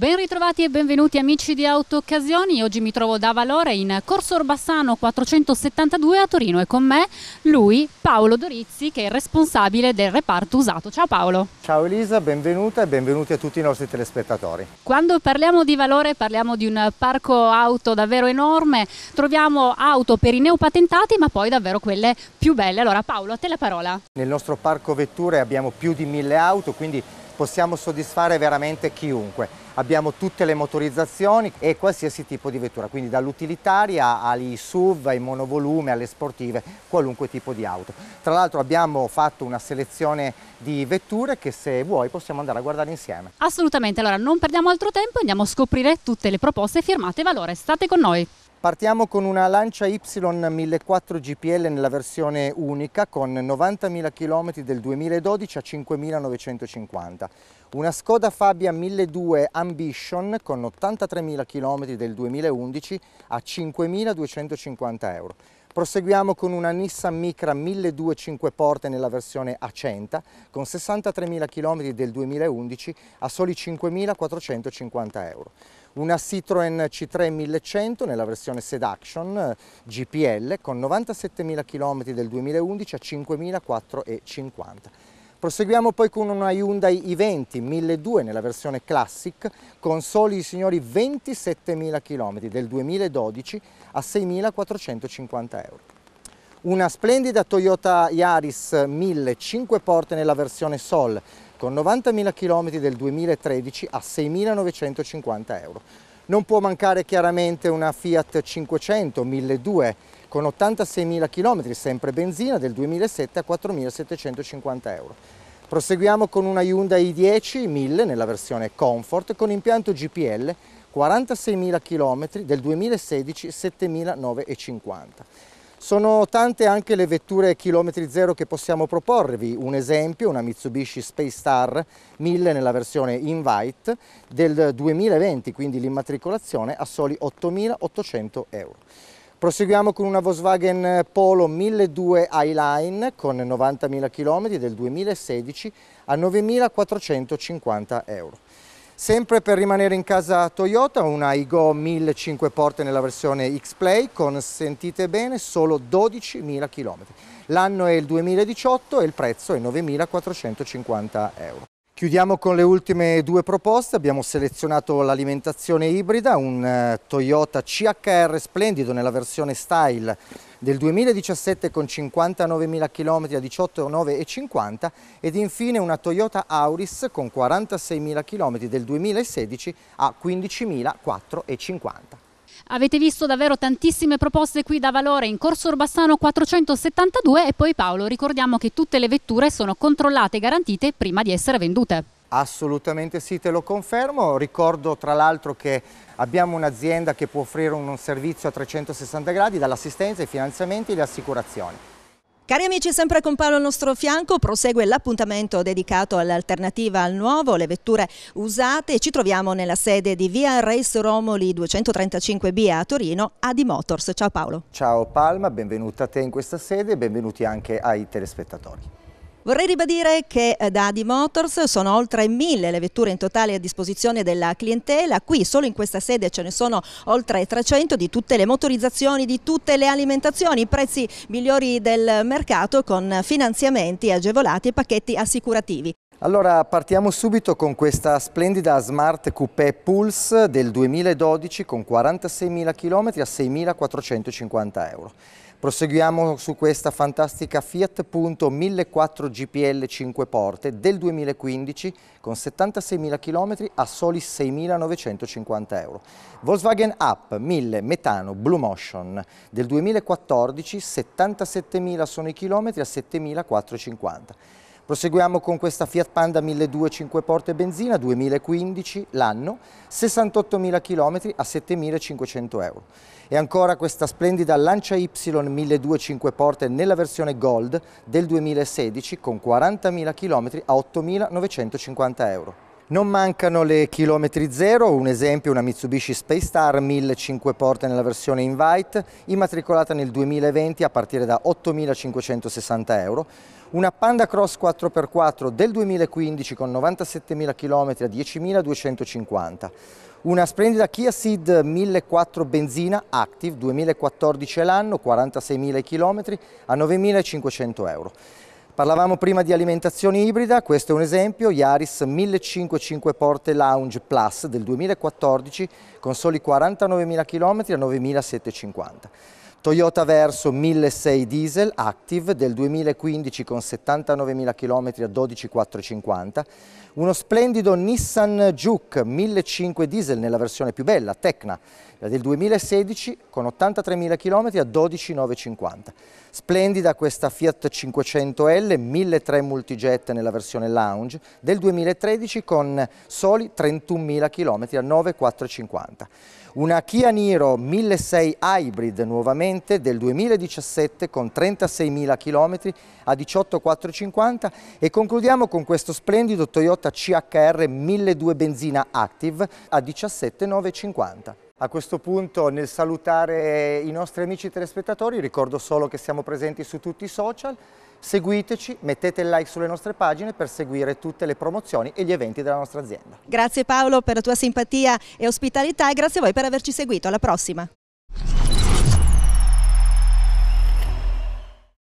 Ben ritrovati e benvenuti amici di Auto Occasioni. Oggi mi trovo da Valore in Corso Orbassano 472 a Torino e con me lui Paolo Dorizzi che è il responsabile del reparto usato. Ciao Paolo. Ciao Elisa, benvenuta e benvenuti a tutti i nostri telespettatori. Quando parliamo di Valore parliamo di un parco auto davvero enorme. Troviamo auto per i neopatentati ma poi davvero quelle più belle. Allora Paolo, a te la parola. Nel nostro parco vetture abbiamo più di mille auto, quindi possiamo soddisfare veramente chiunque abbiamo tutte le motorizzazioni e qualsiasi tipo di vettura, quindi dall'utilitaria agli SUV, ai monovolume, alle sportive, qualunque tipo di auto. Tra l'altro abbiamo fatto una selezione di vetture che se vuoi possiamo andare a guardare insieme. Assolutamente, allora non perdiamo altro tempo, e andiamo a scoprire tutte le proposte firmate Valore, state con noi. Partiamo con una Lancia Y1400 GPL nella versione unica con 90.000 km del 2012 a 5.950. Una Skoda Fabia 1200 Ambition con 83.000 km del 2011 a 5.250 euro. Proseguiamo con una Nissan Micra 1200 porte nella versione A100 con 63.000 km del 2011 a soli 5.450 euro una Citroen C3 1100 nella versione Seduction GPL con 97.000 km del 2011 a 5.450. Proseguiamo poi con una Hyundai i20 1200 nella versione Classic con soli signori 27.000 km del 2012 a 6.450 euro una splendida Toyota Yaris 1000 5 porte nella versione Sol con 90.000 km del 2013 a 6.950 euro. Non può mancare chiaramente una Fiat 500 1200 con 86.000 km, sempre benzina, del 2007 a 4.750 euro. Proseguiamo con una Hyundai i10 1000 nella versione Comfort con impianto GPL, 46.000 km, del 2016 7.950. Sono tante anche le vetture chilometri zero che possiamo proporvi, un esempio una Mitsubishi Space Star 1000 nella versione Invite del 2020, quindi l'immatricolazione a soli 8.800 euro. Proseguiamo con una Volkswagen Polo 1200 i con 90.000 km del 2016 a 9.450 euro. Sempre per rimanere in casa Toyota, una Igo 1005 porte nella versione X-Play con, sentite bene, solo 12.000 km. L'anno è il 2018 e il prezzo è 9.450 euro. Chiudiamo con le ultime due proposte, abbiamo selezionato l'alimentazione ibrida, un eh, Toyota CHR splendido nella versione Style del 2017 con 59.000 km a 18,9,50 ed infine una Toyota Auris con 46.000 km del 2016 a 15.450. Avete visto davvero tantissime proposte qui da Valore in Corso Orbassano 472 e poi Paolo, ricordiamo che tutte le vetture sono controllate e garantite prima di essere vendute. Assolutamente sì, te lo confermo. Ricordo tra l'altro che abbiamo un'azienda che può offrire un servizio a 360 gradi dall'assistenza ai finanziamenti e alle assicurazioni. Cari amici, sempre con Paolo al nostro fianco, prosegue l'appuntamento dedicato all'alternativa al nuovo, le vetture usate. Ci troviamo nella sede di Via Race Romoli 235B a Torino, Adi Motors. Ciao Paolo. Ciao Palma, benvenuta a te in questa sede e benvenuti anche ai telespettatori. Vorrei ribadire che eh, da Adi Motors sono oltre mille le vetture in totale a disposizione della clientela, qui solo in questa sede ce ne sono oltre 300 di tutte le motorizzazioni, di tutte le alimentazioni, prezzi migliori del mercato con finanziamenti agevolati e pacchetti assicurativi. Allora partiamo subito con questa splendida Smart Coupé Pulse del 2012 con 46.000 km a 6.450 euro. Proseguiamo su questa fantastica Fiat Punto 1004 GPL 5 porte del 2015 con 76.000 km a soli 6.950 euro. Volkswagen Up 1000 metano Blue Motion del 2014 77.000 sono i chilometri a 7.450. Proseguiamo con questa Fiat Panda 1200 5 porte benzina 2015 l'anno, 68.000 km a 7.500 euro. E ancora questa splendida Lancia Y 1200 5 porte nella versione Gold del 2016 con 40.000 km a 8.950 euro. Non mancano le chilometri zero, un esempio una Mitsubishi Space Star 1.500 porte nella versione Invite, immatricolata nel 2020 a partire da 8.560 euro, una Panda Cross 4x4 del 2015 con 97.000 km a 10.250, una splendida Kia Ceed 1004 benzina Active 2014 l'anno, 46.000 km a 9.500 euro. Parlavamo prima di alimentazione ibrida, questo è un esempio, Yaris 1505 Porte Lounge Plus del 2014 con soli 49.000 km a 9.750. Toyota Verso 1006 diesel Active del 2015 con 79.000 km a 12,450, uno splendido Nissan Juke 1.5 diesel nella versione più bella, Tecna, del 2016 con 83.000 km a 12,950. Splendida questa Fiat 500L 1003 multijet nella versione lounge del 2013 con soli 31.000 km a 9,450. Una Kia Niro 1006 Hybrid nuovamente del 2017 con 36.000 km a 18,450 e concludiamo con questo splendido Toyota CHR 1200 benzina Active a 17,950. A questo punto nel salutare i nostri amici telespettatori ricordo solo che siamo presenti su tutti i social Seguiteci, mettete il like sulle nostre pagine per seguire tutte le promozioni e gli eventi della nostra azienda. Grazie Paolo per la tua simpatia e ospitalità e grazie a voi per averci seguito. Alla prossima!